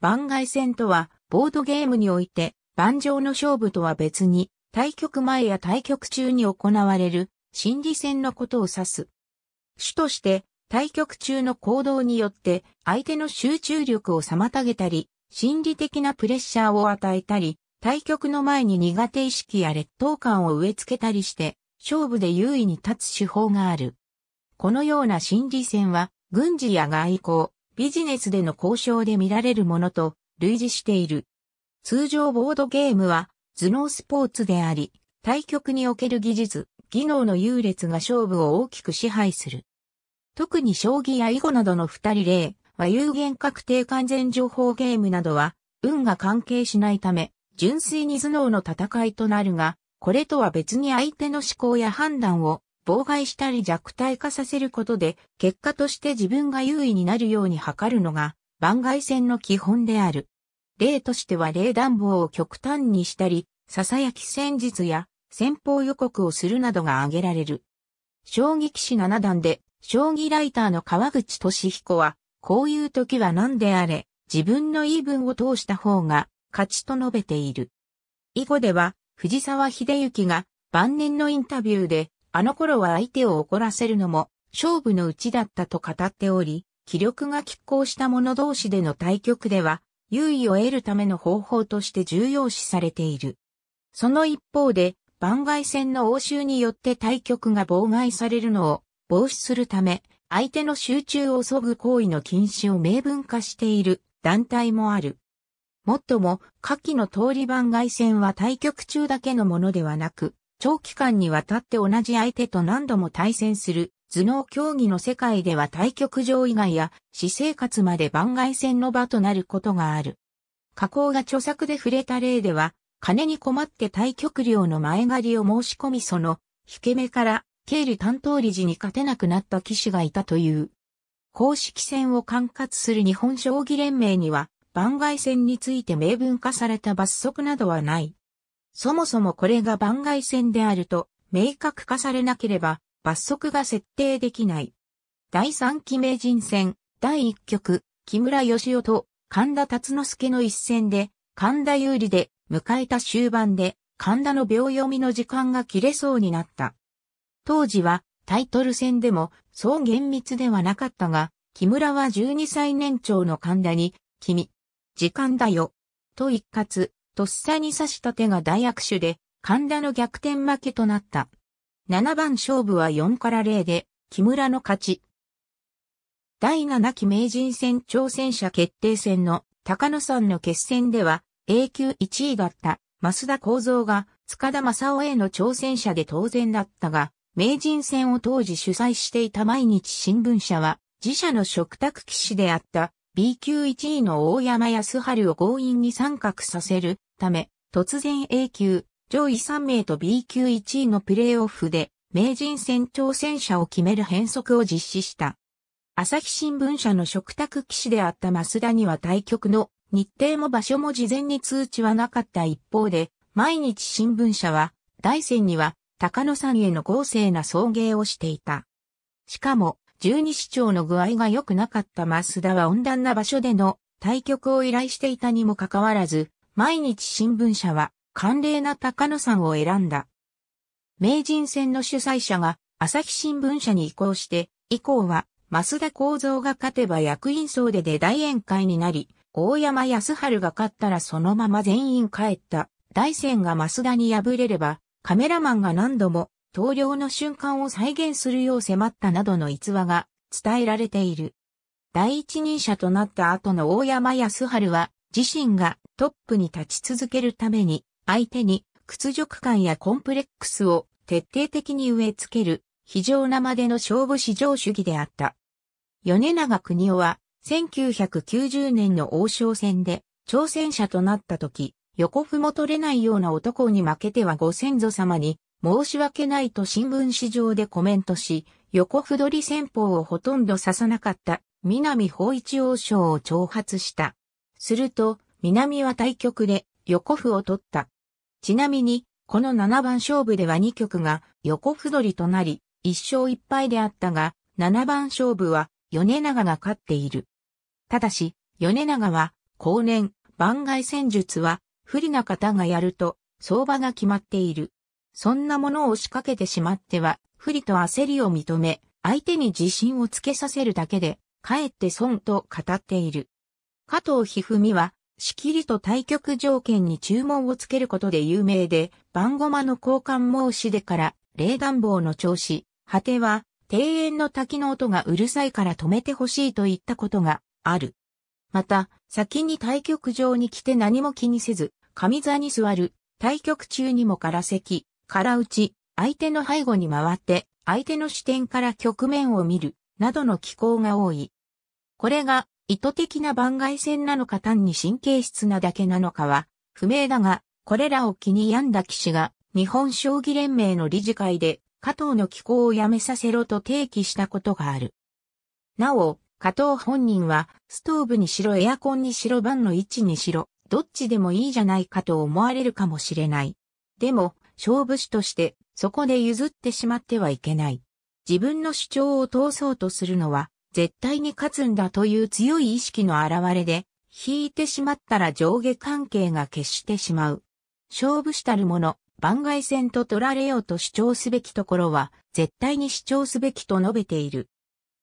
番外戦とは、ボードゲームにおいて、盤上の勝負とは別に、対局前や対局中に行われる、心理戦のことを指す。主として、対局中の行動によって、相手の集中力を妨げたり、心理的なプレッシャーを与えたり、対局の前に苦手意識や劣等感を植え付けたりして、勝負で優位に立つ手法がある。このような心理戦は、軍事や外交、ビジネスでの交渉で見られるものと類似している。通常ボードゲームは頭脳スポーツであり、対局における技術、技能の優劣が勝負を大きく支配する。特に将棋や囲碁などの二人例は有限確定完全情報ゲームなどは、運が関係しないため、純粋に頭脳の戦いとなるが、これとは別に相手の思考や判断を妨害したり弱体化させることで、結果として自分が優位になるように図るのが、番外線の基本である。例としては冷暖房を極端にしたり、囁き戦術や先方予告をするなどが挙げられる。将棋棋士七段で、将棋ライターの川口俊彦は、こういう時は何であれ、自分の言い分を通した方が勝ちと述べている。以後では、藤沢秀行が晩年のインタビューで、あの頃は相手を怒らせるのも勝負のうちだったと語っており、気力が拮抗した者同士での対局では、優位を得るための方法として重要視されている。その一方で、番外戦の応酬によって対局が妨害されるのを防止するため、相手の集中を削ぐ行為の禁止を明文化している団体もある。もっとも、下記の通り番外戦は対局中だけのものではなく、長期間にわたって同じ相手と何度も対戦する頭脳競技の世界では対局場以外や私生活まで番外戦の場となることがある。加工が著作で触れた例では、金に困って対局料の前借りを申し込みその、引け目から経理担当理事に勝てなくなった騎士がいたという。公式戦を管轄する日本将棋連盟には、番外戦について明文化された罰則などはない。そもそもこれが番外線であると明確化されなければ罰則が設定できない。第3期名人戦第1局、木村義夫と神田達之助の一戦で神田有利で迎えた終盤で神田の秒読みの時間が切れそうになった。当時はタイトル戦でもそう厳密ではなかったが、木村は12歳年長の神田に、君、時間だよ、と一括、とっさに刺した手が大悪手で、神田の逆転負けとなった。7番勝負は4から0で、木村の勝ち。第7期名人戦挑戦者決定戦の高野さんの決戦では、A 級1位だった増田幸三が塚田正夫への挑戦者で当然だったが、名人戦を当時主催していた毎日新聞社は、自社の食卓騎士であった B 級1位の大山康春を強引に参画させるため、突然 A 級、上位3名と B 級1位のプレーオフで、名人戦挑戦者を決める変則を実施した。朝日新聞社の食卓騎士であった増田には対局の日程も場所も事前に通知はなかった一方で、毎日新聞社は、大戦には高野さんへの豪勢な送迎をしていた。しかも、十二市長の具合が良くなかった増田は温暖な場所での対局を依頼していたにもかかわらず、毎日新聞社は寒冷な高野さんを選んだ。名人戦の主催者が朝日新聞社に移行して、以降は増田幸三が勝てば役員総出で大宴会になり、大山康春が勝ったらそのまま全員帰った。大戦が増田に敗れれば、カメラマンが何度も投了の瞬間を再現するよう迫ったなどの逸話が伝えられている。第一人者となった後の大山康春は、自身がトップに立ち続けるために、相手に屈辱感やコンプレックスを徹底的に植え付ける、非常なまでの勝負至上主義であった。米長国夫は、1990年の王将戦で、挑戦者となった時、横歩も取れないような男に負けてはご先祖様に申し訳ないと新聞紙上でコメントし、横不取り戦法をほとんど指さなかった南法一王将を挑発した。すると、南は対局で横歩を取った。ちなみに、この七番勝負では二局が横歩取りとなり、一勝一敗であったが、七番勝負は米長が勝っている。ただし、米長は、後年、番外戦術は、不利な方がやると、相場が決まっている。そんなものを仕掛けてしまっては、不利と焦りを認め、相手に自信をつけさせるだけで、かえって損と語っている。加藤一二三は、しきりと対局条件に注文をつけることで有名で、番駒の交換申し出から、冷暖房の調子、果ては、庭園の滝の音がうるさいから止めてほしいといったことがある。また、先に対局場に来て何も気にせず、上座に座る、対局中にも空席、空打ち、相手の背後に回って、相手の視点から局面を見る、などの機構が多い。これが、意図的な番外戦なのか単に神経質なだけなのかは、不明だが、これらを気に病んだ騎士が、日本将棋連盟の理事会で、加藤の機構をやめさせろと提起したことがある。なお、加藤本人は、ストーブにしろエアコンにしろバンの位置にしろ、どっちでもいいじゃないかと思われるかもしれない。でも、勝負師として、そこで譲ってしまってはいけない。自分の主張を通そうとするのは、絶対に勝つんだという強い意識の表れで、引いてしまったら上下関係が決してしまう。勝負したる者、番外戦と取られようと主張すべきところは、絶対に主張すべきと述べている。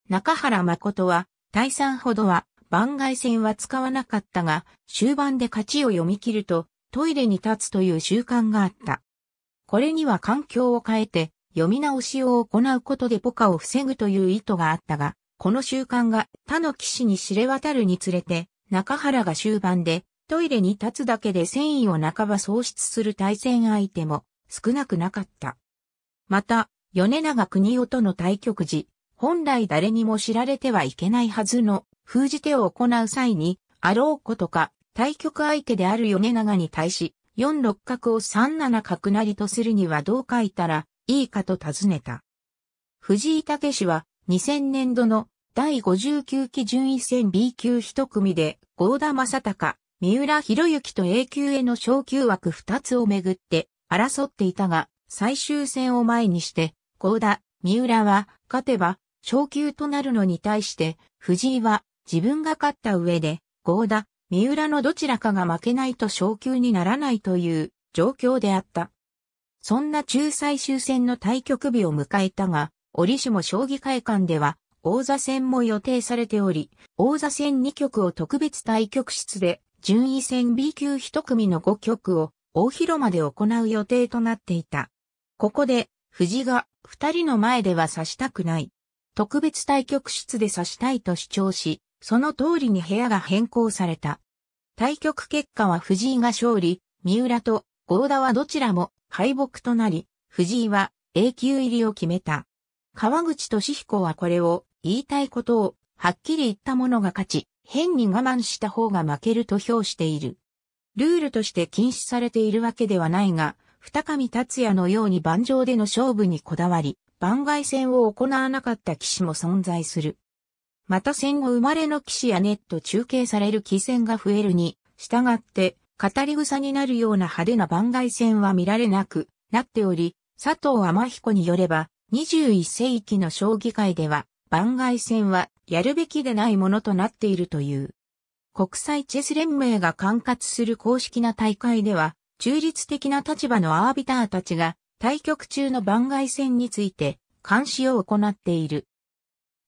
中原誠は、退散ほどは、番外戦は使わなかったが、終盤で勝ちを読み切ると、トイレに立つという習慣があった。これには環境を変えて読み直しを行うことでポカを防ぐという意図があったが、この習慣が他の騎士に知れ渡るにつれて、中原が終盤でトイレに立つだけで繊維を半ば喪失する対戦相手も少なくなかった。また、米長国夫との対局時、本来誰にも知られてはいけないはずの封じ手を行う際に、あろうことか対局相手である米長に対し、4六角を3七角成とするにはどう書いたらいいかと尋ねた。藤井武は2000年度の第59期順位戦 B 級一組で、合田正隆、三浦博之と A 級への昇級枠2つをめぐって争っていたが、最終戦を前にして、合田、三浦は勝てば昇級となるのに対して、藤井は自分が勝った上で、合田、三浦のどちらかが負けないと昇級にならないという状況であった。そんな中最終戦の対局日を迎えたが、折しも将棋会館では王座戦も予定されており、王座戦2局を特別対局室で、順位戦 B 級1組の5局を大広間で行う予定となっていた。ここで、藤が2人の前では指したくない。特別対局室で指したいと主張し、その通りに部屋が変更された。対局結果は藤井が勝利、三浦と合田はどちらも敗北となり、藤井は A 級入りを決めた。川口俊彦はこれを言いたいことをはっきり言った者が勝ち、変に我慢した方が負けると評している。ルールとして禁止されているわけではないが、二上達也のように盤上での勝負にこだわり、番外戦を行わなかった騎士も存在する。また戦後生まれの騎士やネット中継される騎戦が増えるに、従って、語り草になるような派手な番外戦は見られなくなっており、佐藤天彦によれば、21世紀の将棋界では、番外戦はやるべきでないものとなっているという。国際チェス連盟が管轄する公式な大会では、中立的な立場のアービターたちが、対局中の番外戦について、監視を行っている。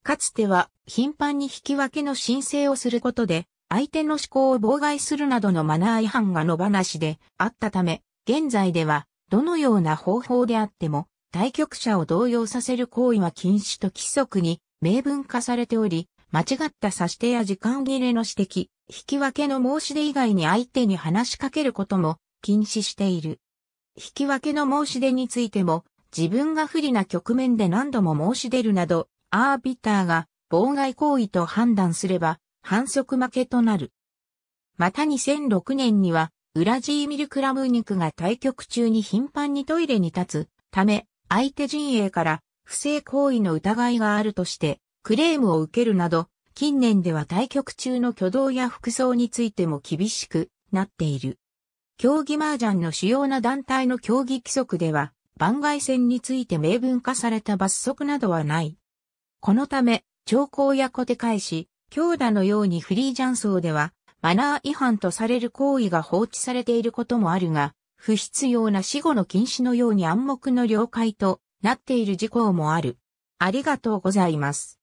かつては頻繁に引き分けの申請をすることで、相手の思考を妨害するなどのマナー違反が野放しであったため、現在では、どのような方法であっても、対局者を動揺させる行為は禁止と規則に明文化されており、間違った指し手や時間切れの指摘、引き分けの申し出以外に相手に話しかけることも禁止している。引き分けの申し出についても、自分が不利な局面で何度も申し出るなど、アービターが妨害行為と判断すれば、反則負けとなる。また2006年には、ウラジーミル・クラムニクが対局中に頻繁にトイレに立つため、相手陣営から不正行為の疑いがあるとして、クレームを受けるなど、近年では対局中の挙動や服装についても厳しくなっている。競技麻雀の主要な団体の競技規則では、番外戦について明文化された罰則などはない。このため、兆候や小手返し、強打のようにフリージャンソーでは、マナー違反とされる行為が放置されていることもあるが、不必要な死後の禁止のように暗黙の了解となっている事項もある。ありがとうございます。